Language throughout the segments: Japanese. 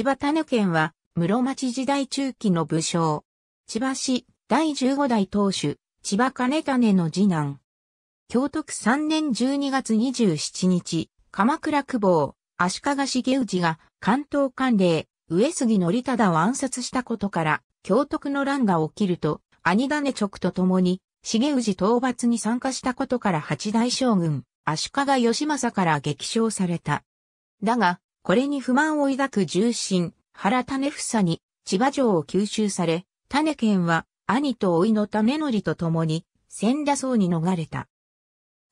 千葉種県は、室町時代中期の武将。千葉市、第15代当主、千葉金種の次男。京都府3年12月27日、鎌倉久保、足利茂氏が関東官令、上杉則忠を暗殺したことから、京都の乱が起きると、兄種直と共に、重氏討伐に参加したことから八大将軍、足利義政から激賞された。だが、これに不満を抱く重臣、原種房に千葉城を吸収され、種県は兄と甥の種りと共に千田荘に逃れた。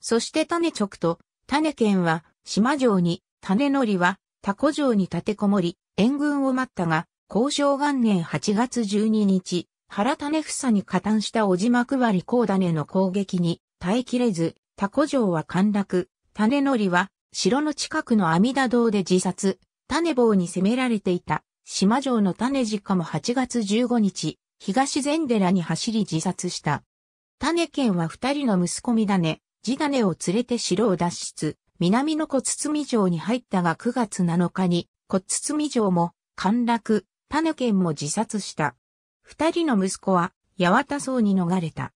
そして種直と種県は島城に、種りは多古城に立てこもり、援軍を待ったが、交渉元年8月12日、原種房に加担した小島配り高種の攻撃に耐えきれず、多古城は陥落、種りは城の近くの阿弥陀堂で自殺、種棒に攻められていた、島城の種実家も8月15日、東禅寺に走り自殺した。種県は二人の息子みだね、地種を連れて城を脱出、南の小包城に入ったが9月7日に、小包城も、陥落、種県も自殺した。二人の息子は、八幡荘に逃れた。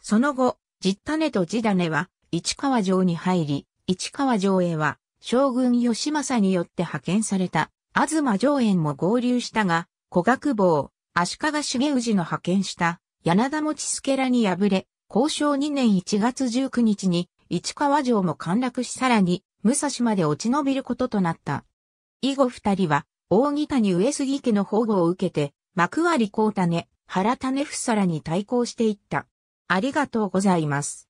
その後、実種と地種は、市川城に入り、市川上映は、将軍義政によって派遣された、東上演も合流したが、古学坊、足利重氏の派遣した、柳田持助らに敗れ、交渉2年1月19日に、市川城も陥落しさらに、武蔵まで落ち延びることとなった。以後二人は、大木谷上杉家の保護を受けて、幕張高種、原種ふさらに対抗していった。ありがとうございます。